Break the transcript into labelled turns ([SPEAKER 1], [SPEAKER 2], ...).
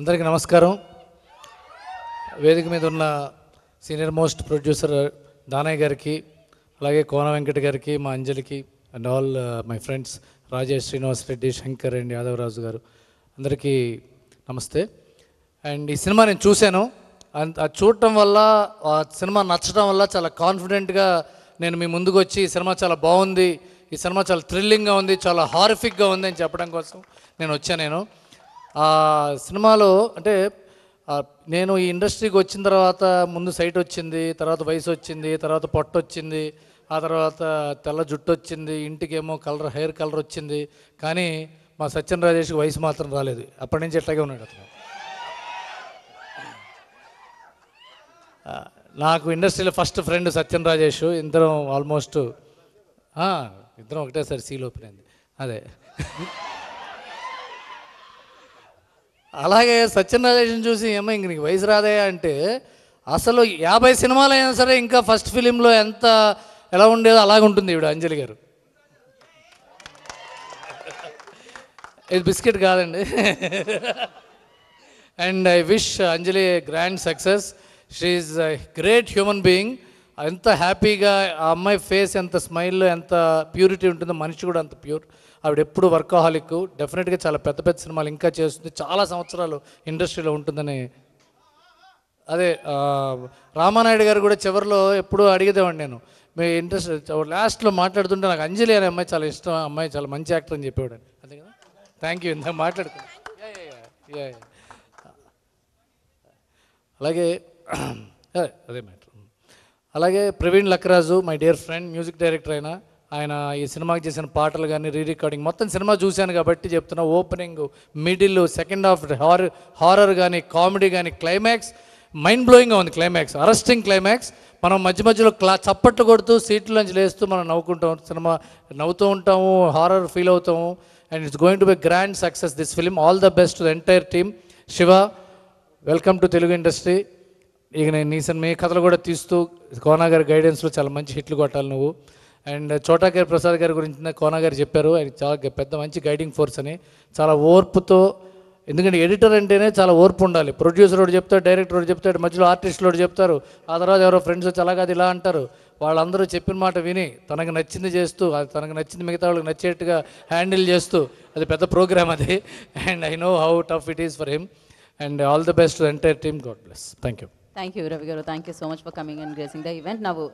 [SPEAKER 1] అందరికీ నమస్కారం వేదిక మీద ఉన్న సీనియర్ మోస్ట్ ప్రొడ్యూసర్ దానయ్య గారికి అలాగే కోన వెంకట గారికి మా అంజలికి and all my uh, friends Rajesh Srinivas Reddy Shankar and Yadavaraju garu అందరికీ నమస్తే అండ్ ఈ సినిమా నేను చూశాను అండ్ అది చూడటం వల్ల ఆ సినిమా నచ్చడం వల్ల చాలా కాన్ఫిడెంట్గా నేను మీ ముందుకు వచ్చి ఈ సినిమా చాలా బాగుంది ఈ సినిమా చాలా థ్రిల్లింగ్గా ఉంది చాలా హారిఫిక్గా ఉంది అని చెప్పడం కోసం నేను వచ్చాను నేను ఆ సినిమాలో అంటే నేను ఈ ఇండస్ట్రీకి వచ్చిన తర్వాత ముందు సైట్ వచ్చింది తర్వాత వయసు వచ్చింది తర్వాత పొట్టు వచ్చింది ఆ తర్వాత తెల్ల జుట్టు వచ్చింది ఇంటికేమో కలర్ హెయిర్ కలర్ వచ్చింది కానీ మా సత్యన్ రాజేష్కి వయసు మాత్రం రాలేదు అప్పటి నుంచి ఎట్లాగే ఉన్నాడు అతను నాకు ఇండస్ట్రీలో ఫస్ట్ ఫ్రెండ్ సత్యన్ రాజేష్ ఇద్దరం ఆల్మోస్ట్ ఇద్దరం ఒకటేసారి సీల్ ఓపెన్ అయింది అదే అలాగే సత్యనారాయణ చూసి ఏమో ఇంక నీకు వయసు రాదే అంటే అసలు యాభై సినిమాలు అయినా సరే ఇంకా ఫస్ట్ ఫిలింలో ఎంత ఎలా ఉండేదో అలాగ ఉంటుంది ఇవిడ అంజలి గారు ఇది బిస్కెట్ కాదండి and I wish Anjali grand success she's great human being ఎంత హ్యాపీగా ఆ అమ్మాయి ఫేస్ ఎంత స్మైల్ ఎంత ప్యూరిటీ ఉంటుందో మనిషి కూడా అంత ప్యూర్ ఆవిడ ఎప్పుడు వర్కాహాలిక్ డెఫినెట్గా చాలా పెద్ద పెద్ద సినిమాలు ఇంకా చేస్తుంది చాలా సంవత్సరాలు ఇండస్ట్రీలో ఉంటుందని అదే రామానాయుడు గారు కూడా చివరిలో ఎప్పుడూ అడిగేదేవాడి నేను మీ ఇంట్రెస్ట్ లాస్ట్లో మాట్లాడుతుంటే నాకు అంజలి అనే అమ్మాయి చాలా ఇష్టం అమ్మాయి చాలా మంచి యాక్టర్ అని చెప్పేవాడు అంతే కదా థ్యాంక్ యూ ఇంత మాట్లాడుకున్నాను అలాగే అదే మ్యాటర్ అలాగే Praveen Lakraju my dear friend music director అయిన ఆయన ఈ సినిమాకి చేసిన పాటలు కానీ రీ రికార్డింగ్ మొత్తం సినిమా చూశాను కాబట్టి చెప్తున్నా opening middle second half horror horror కానీ కామెడీ కానీ క్లైమాక్స్ మైండ్ బ్లోయింగ్గా ఉంది క్లైమాక్స్ అరెస్టింగ్ క్లైమాక్స్ మనం మధ్య మధ్యలో క్లా చప్పట్లు కొడుతూ సీట్లోంచి లేస్తూ మనం నవ్వుకుంటాం సినిమా నవ్వుతూ ఉంటాము హారర్ ఫీల్ అవుతాము and it's going to be grand success this film all the best the entire team Shiva welcome to Telugu industry ఇక నేను నీ సినిమా కథలు కూడా తీస్తూ కోనా గారి గైడెన్స్లో చాలా మంచి హిట్లు కొట్టాలి నువ్వు అండ్ చోటా గారి ప్రసాద్ గారి గురించి కోనా గారు చెప్పారు ఆయన చాలా పెద్ద మంచి గైడింగ్ ఫోర్స్ అని చాలా ఓర్పుతో ఎందుకంటే ఎడిటర్ అంటేనే చాలా ఓర్పు ఉండాలి ప్రొడ్యూసర్ ఒకటి చెప్తాడు డైరెక్టర్ ఒకటి చెప్తాడు మధ్యలో ఆర్టిస్టులు ఒకటి చెప్తారు ఆ తర్వాత ఎవరో ఫ్రెండ్స్ వచ్చి అది ఇలా అంటారు వాళ్ళందరూ చెప్పిన మాట విని తనకు నచ్చింది చేస్తూ అది తనకు నచ్చింది మిగతా వాళ్ళకి నచ్చేట్టుగా హ్యాండిల్ చేస్తూ అది పెద్ద ప్రోగ్రామ్ అది and I know how tough it is for him and all the best entire team God bless thank you Thank you, Ravi Thank you so much for coming and gracing the event. Now,